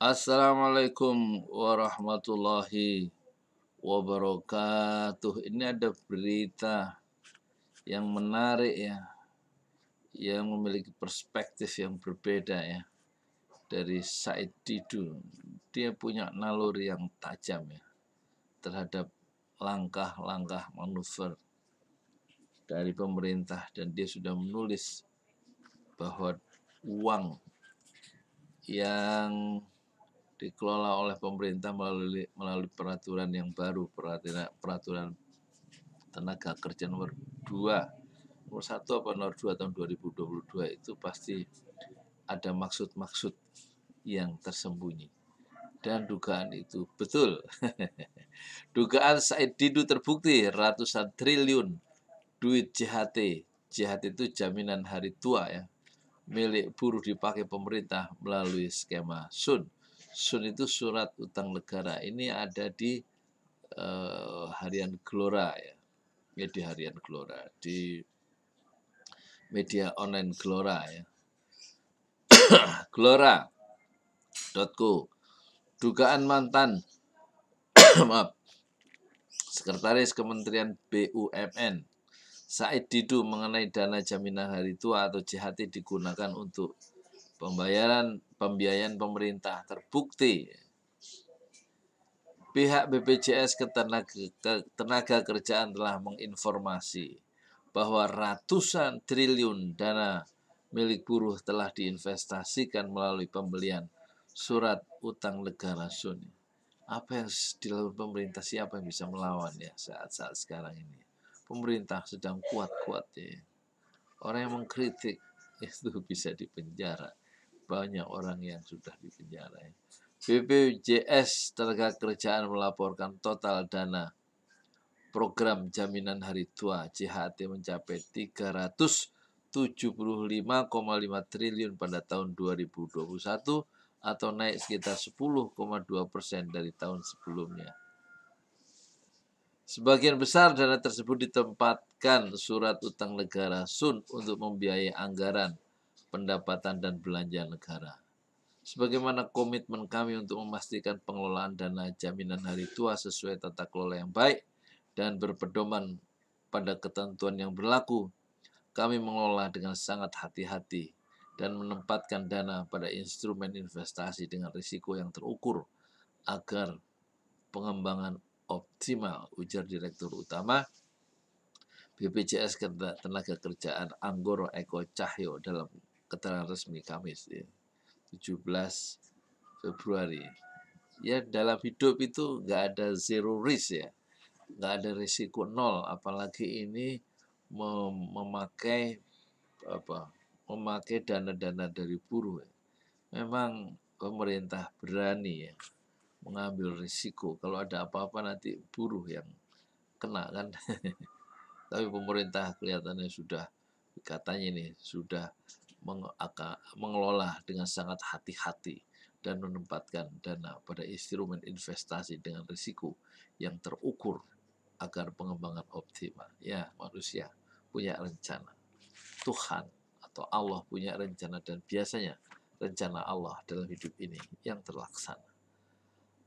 Assalamualaikum warahmatullahi wabarakatuh. Ini ada berita yang menarik ya, yang memiliki perspektif yang berbeda ya dari Said Didu. Dia punya naluri yang tajam ya terhadap langkah-langkah manuver dari pemerintah dan dia sudah menulis bahwa uang yang dikelola oleh pemerintah melalui melalui peraturan yang baru peraturan peraturan tenaga kerja nomor 2 nomor 1 atau nomor 2 tahun 2022 itu pasti ada maksud-maksud yang tersembunyi dan dugaan itu betul dugaan Said Didu terbukti ratusan triliun duit JHT JHT itu jaminan hari tua ya milik buruh dipakai pemerintah melalui skema Sun Sun itu surat utang negara. Ini ada di uh, harian Glora ya. media ya, harian Glora di media online Glora ya. Glora.co Dugaan mantan maaf Sekretaris Kementerian BUMN Said Didu mengenai dana jaminan hari tua atau JHT digunakan untuk pembayaran pembiayaan pemerintah terbukti pihak BPJS Ketenaga, Ketenaga Kerjaan telah menginformasi bahwa ratusan triliun dana milik buruh telah diinvestasikan melalui pembelian surat utang negara Sunni. Apa yang dilakukan pemerintah? Siapa yang bisa melawan ya saat-saat sekarang ini? Pemerintah sedang kuat-kuat ya. Orang yang mengkritik itu bisa dipenjara banyak orang yang sudah dipenjara. BPJS tenaga kerjaan melaporkan total dana program jaminan hari tua JHT mencapai 375,5 triliun pada tahun 2021 atau naik sekitar 10,2 persen dari tahun sebelumnya. Sebagian besar dana tersebut ditempatkan surat utang negara SUN untuk membiayai anggaran pendapatan dan belanja negara. Sebagaimana komitmen kami untuk memastikan pengelolaan dana jaminan hari tua sesuai tata kelola yang baik dan berpedoman pada ketentuan yang berlaku, kami mengelola dengan sangat hati-hati dan menempatkan dana pada instrumen investasi dengan risiko yang terukur agar pengembangan optimal, ujar Direktur Utama BPJS Tenaga Kerjaan Anggoro Eko Cahyo dalam keterangan resmi Kamis ya. 17 Februari. Ya dalam hidup itu nggak ada zero risk ya. Nggak ada risiko nol apalagi ini mem memakai apa? memakai dana-dana dari buruh. Ya. Memang pemerintah berani ya mengambil risiko kalau ada apa-apa nanti buruh yang kena kan tapi pemerintah kelihatannya sudah katanya nih sudah mengelola dengan sangat hati-hati dan menempatkan dana pada instrumen investasi dengan risiko yang terukur agar pengembangan optimal. Ya, manusia punya rencana. Tuhan atau Allah punya rencana dan biasanya rencana Allah dalam hidup ini yang terlaksana.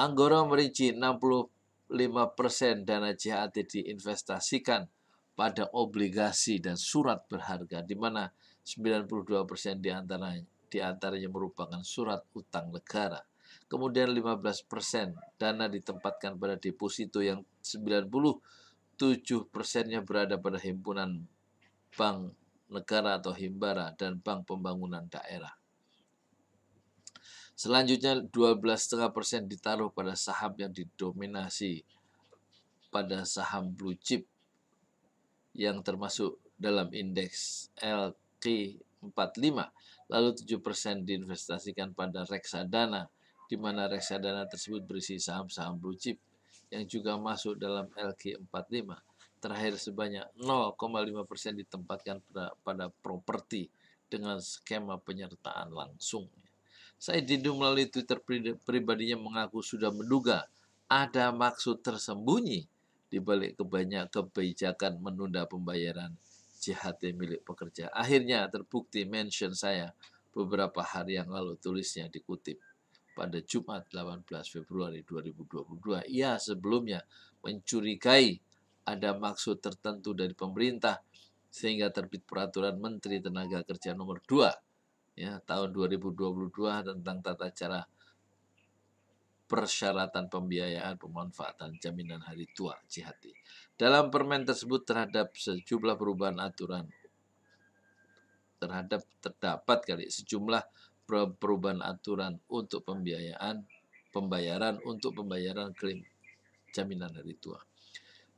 Anggoro merinci 65% dana JHT diinvestasikan pada obligasi dan surat berharga di mana 92% di antaranya, di antaranya merupakan surat utang negara. Kemudian 15% dana ditempatkan pada deposito yang 97 persennya berada pada himpunan bank negara atau himbara dan bank pembangunan daerah. Selanjutnya 12,5% ditaruh pada saham yang didominasi pada saham blue chip yang termasuk dalam indeks L Baqi 45. Lalu 7% diinvestasikan pada reksadana, di mana reksadana tersebut berisi saham-saham blue chip yang juga masuk dalam LQ45. Terakhir sebanyak 0,5% ditempatkan pada, pada properti dengan skema penyertaan langsung. Said Didu melalui Twitter pribadinya mengaku sudah menduga ada maksud tersembunyi di balik kebanyakan kebijakan menunda pembayaran JHT milik pekerja. Akhirnya terbukti mention saya beberapa hari yang lalu tulisnya dikutip pada Jumat 18 Februari 2022. Ia sebelumnya mencurigai ada maksud tertentu dari pemerintah sehingga terbit peraturan Menteri Tenaga Kerja nomor 2 ya tahun 2022 tentang tata cara persyaratan pembiayaan pemanfaatan jaminan hari tua (CHT). Dalam permen tersebut terhadap sejumlah perubahan aturan terhadap terdapat kali sejumlah perubahan aturan untuk pembiayaan pembayaran untuk pembayaran klaim jaminan hari tua.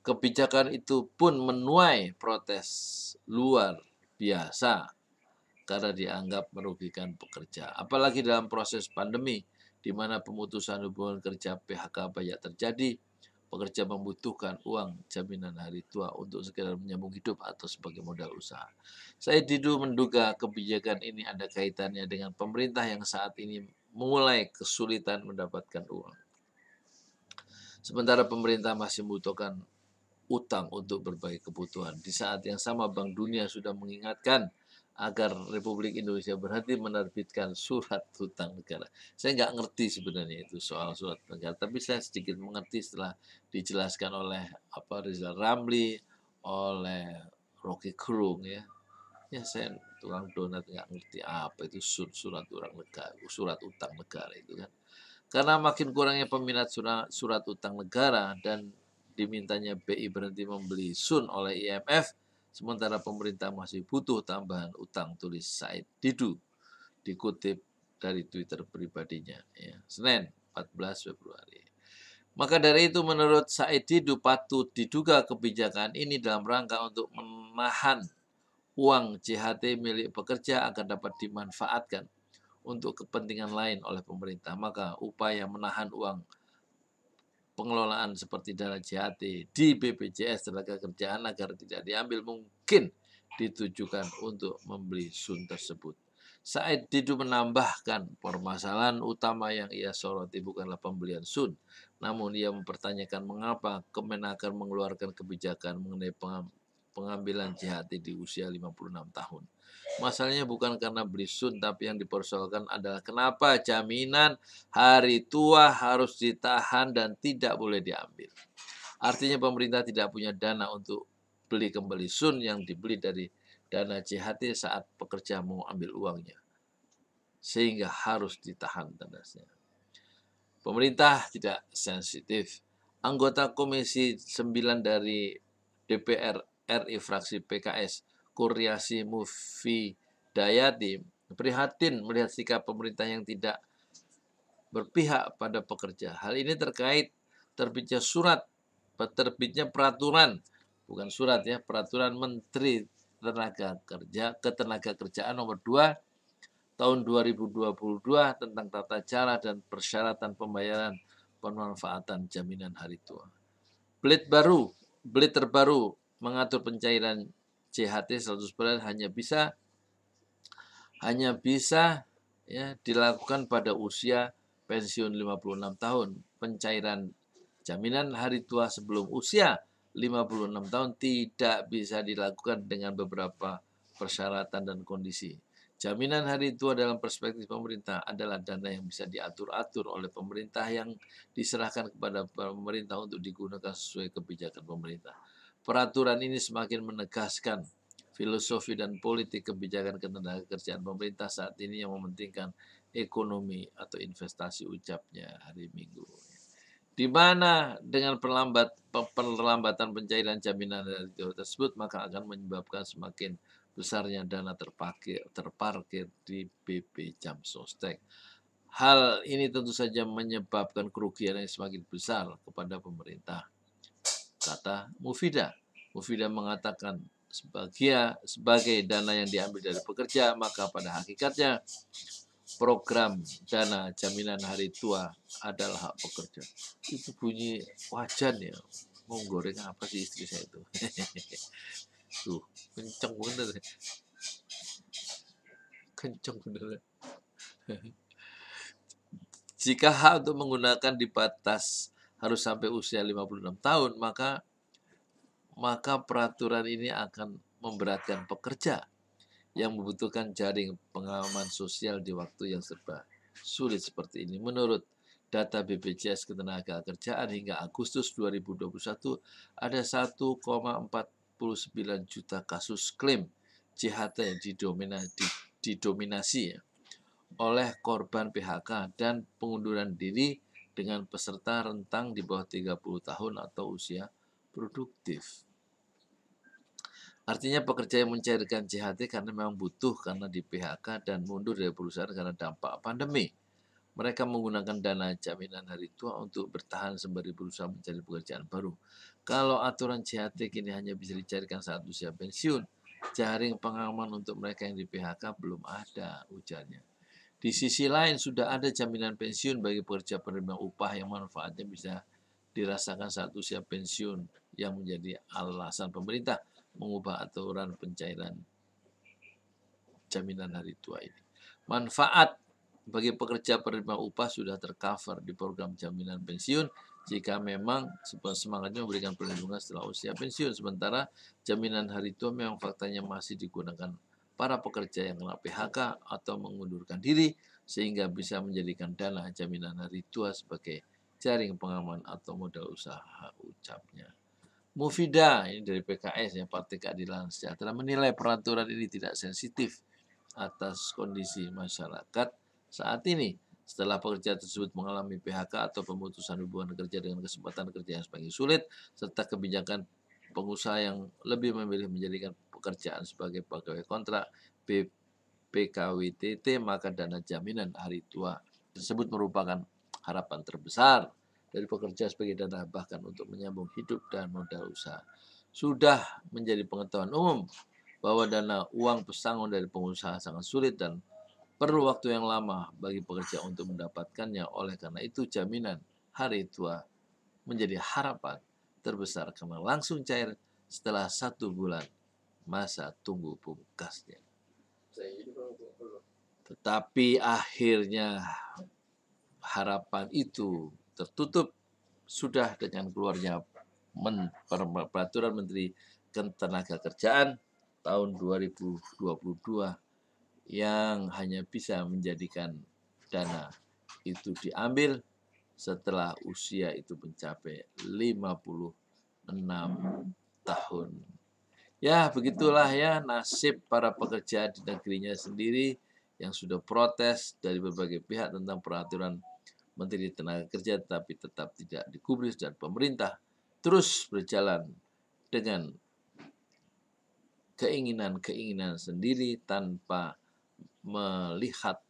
Kebijakan itu pun menuai protes luar biasa karena dianggap merugikan pekerja. Apalagi dalam proses pandemi, di mana pemutusan hubungan kerja PHK banyak terjadi, pekerja membutuhkan uang jaminan hari tua untuk sekedar menyambung hidup atau sebagai modal usaha. Saya dulu menduga kebijakan ini ada kaitannya dengan pemerintah yang saat ini mulai kesulitan mendapatkan uang. Sementara pemerintah masih membutuhkan utang untuk berbagai kebutuhan. Di saat yang sama Bank Dunia sudah mengingatkan agar Republik Indonesia berhenti menerbitkan surat hutang negara. Saya nggak ngerti sebenarnya itu soal surat negara, tapi saya sedikit mengerti setelah dijelaskan oleh apa Rizal Ramli, oleh Rocky Gerung ya. Ya saya tukang donat nggak ngerti apa itu surat surat utang negara, surat utang negara itu kan. Karena makin kurangnya peminat surat, surat utang negara dan dimintanya BI berhenti membeli sun oleh IMF, Sementara pemerintah masih butuh tambahan utang tulis Said Didu dikutip dari Twitter pribadinya ya. Senin 14 Februari. Maka dari itu menurut Said Didu patut diduga kebijakan ini dalam rangka untuk menahan uang JHT milik pekerja akan dapat dimanfaatkan untuk kepentingan lain oleh pemerintah. Maka upaya menahan uang pengelolaan seperti dana JHT di BPJS tenaga kerjaan agar tidak diambil mungkin ditujukan untuk membeli Sun tersebut. Said Didu menambahkan permasalahan utama yang ia soroti bukanlah pembelian Sun, namun ia mempertanyakan mengapa Kemenaker mengeluarkan kebijakan mengenai pengambilan JHT di usia 56 tahun. Masalahnya bukan karena beli sun, tapi yang dipersoalkan adalah kenapa jaminan hari tua harus ditahan dan tidak boleh diambil. Artinya pemerintah tidak punya dana untuk beli kembali sun yang dibeli dari dana CHT saat pekerja mau ambil uangnya. Sehingga harus ditahan tandasnya. Pemerintah tidak sensitif. Anggota Komisi 9 dari DPR RI fraksi PKS Kuryasi Mufi Dayati prihatin melihat sikap pemerintah yang tidak berpihak pada pekerja. Hal ini terkait terbitnya surat, terbitnya peraturan, bukan surat ya, peraturan Menteri Tenaga Kerja Ketenaga Kerjaan nomor 2 tahun 2022 tentang tata cara dan persyaratan pembayaran pemanfaatan jaminan hari tua. Belit baru, belit terbaru mengatur pencairan JHT 100% hanya bisa hanya bisa ya dilakukan pada usia pensiun 56 tahun. Pencairan jaminan hari tua sebelum usia 56 tahun tidak bisa dilakukan dengan beberapa persyaratan dan kondisi. Jaminan hari tua dalam perspektif pemerintah adalah dana yang bisa diatur-atur oleh pemerintah yang diserahkan kepada pemerintah untuk digunakan sesuai kebijakan pemerintah. Peraturan ini semakin menegaskan filosofi dan politik kebijakan ketenaga kerjaan pemerintah saat ini yang mementingkan ekonomi atau investasi ucapnya hari Minggu. Di mana dengan perlambat, perlambatan pencairan jaminan tersebut maka akan menyebabkan semakin besarnya dana terparkir, terparkir di BP Jam Sostek. Hal ini tentu saja menyebabkan kerugian yang semakin besar kepada pemerintah kata Mufida. Mufida mengatakan sebagai sebagai dana yang diambil dari pekerja maka pada hakikatnya program dana jaminan hari tua adalah hak pekerja. Itu bunyi wajan ya. Mau goreng apa sih istri saya itu? Tuh, kenceng bener. Ya. Kenceng bener. Ya. Jika hak untuk menggunakan dibatas harus sampai usia 56 tahun, maka maka peraturan ini akan memberatkan pekerja yang membutuhkan jaring pengalaman sosial di waktu yang serba sulit seperti ini. Menurut data BPJS Ketenagakerjaan hingga Agustus 2021 ada 1,49 juta kasus klaim JHT yang didominasi, didominasi oleh korban PHK dan pengunduran diri dengan peserta rentang di bawah 30 tahun atau usia produktif. Artinya pekerja yang mencairkan CHT karena memang butuh karena di PHK dan mundur dari perusahaan karena dampak pandemi. Mereka menggunakan dana jaminan hari tua untuk bertahan sembari berusaha mencari pekerjaan baru. Kalau aturan CHT kini hanya bisa dicarikan saat usia pensiun, jaring pengaman untuk mereka yang di PHK belum ada ujarnya. Di sisi lain, sudah ada jaminan pensiun bagi pekerja penerima upah yang manfaatnya bisa dirasakan saat usia pensiun yang menjadi alasan pemerintah mengubah aturan pencairan jaminan hari tua ini. Manfaat bagi pekerja penerima upah sudah tercover di program jaminan pensiun jika memang semangatnya memberikan perlindungan setelah usia pensiun. Sementara jaminan hari tua memang faktanya masih digunakan para pekerja yang kena PHK atau mengundurkan diri sehingga bisa menjadikan dana jaminan hari tua sebagai jaring pengaman atau modal usaha ucapnya. Mufida ini dari PKS ya Partai Keadilan Sejahtera menilai peraturan ini tidak sensitif atas kondisi masyarakat saat ini setelah pekerja tersebut mengalami PHK atau pemutusan hubungan kerja dengan kesempatan kerja yang semakin sulit, serta kebijakan pengusaha yang lebih memilih menjadikan pekerjaan sebagai pegawai kontrak BPKWTT, maka dana jaminan hari tua tersebut merupakan harapan terbesar dari pekerja sebagai dana bahkan untuk menyambung hidup dan modal usaha. Sudah menjadi pengetahuan umum bahwa dana uang pesangon dari pengusaha sangat sulit dan perlu waktu yang lama bagi pekerja untuk mendapatkannya. Oleh karena itu, jaminan hari tua menjadi harapan terbesar karena langsung cair setelah satu bulan masa tunggu pungkasnya. Tetapi akhirnya harapan itu tertutup sudah dengan keluarnya men, peraturan Menteri Ketenaga Kerjaan tahun 2022 yang hanya bisa menjadikan dana itu diambil setelah usia itu mencapai 56 tahun. Ya, begitulah ya nasib para pekerja di negerinya sendiri yang sudah protes dari berbagai pihak tentang peraturan Menteri Tenaga Kerja tapi tetap tidak dikubris dan pemerintah terus berjalan dengan keinginan-keinginan sendiri tanpa melihat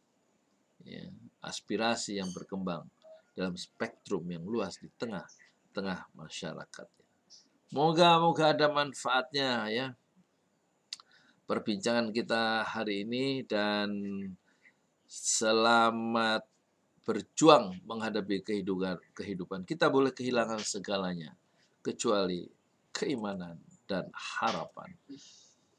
ya, aspirasi yang berkembang dalam spektrum yang luas di tengah-tengah masyarakat. Moga-moga ada manfaatnya ya. Perbincangan kita hari ini dan selamat berjuang menghadapi kehidupan kehidupan. Kita boleh kehilangan segalanya kecuali keimanan dan harapan.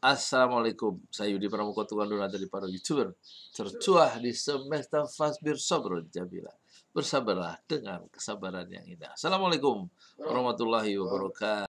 Assalamualaikum. Saya Yudi Pramuka Tuhan Dunia dari para YouTuber. Tercuah di semesta Fasbir sobro, Jabila. Bersabarlah dengan kesabaran yang indah. Assalamualaikum warahmatullahi wabarakatuh.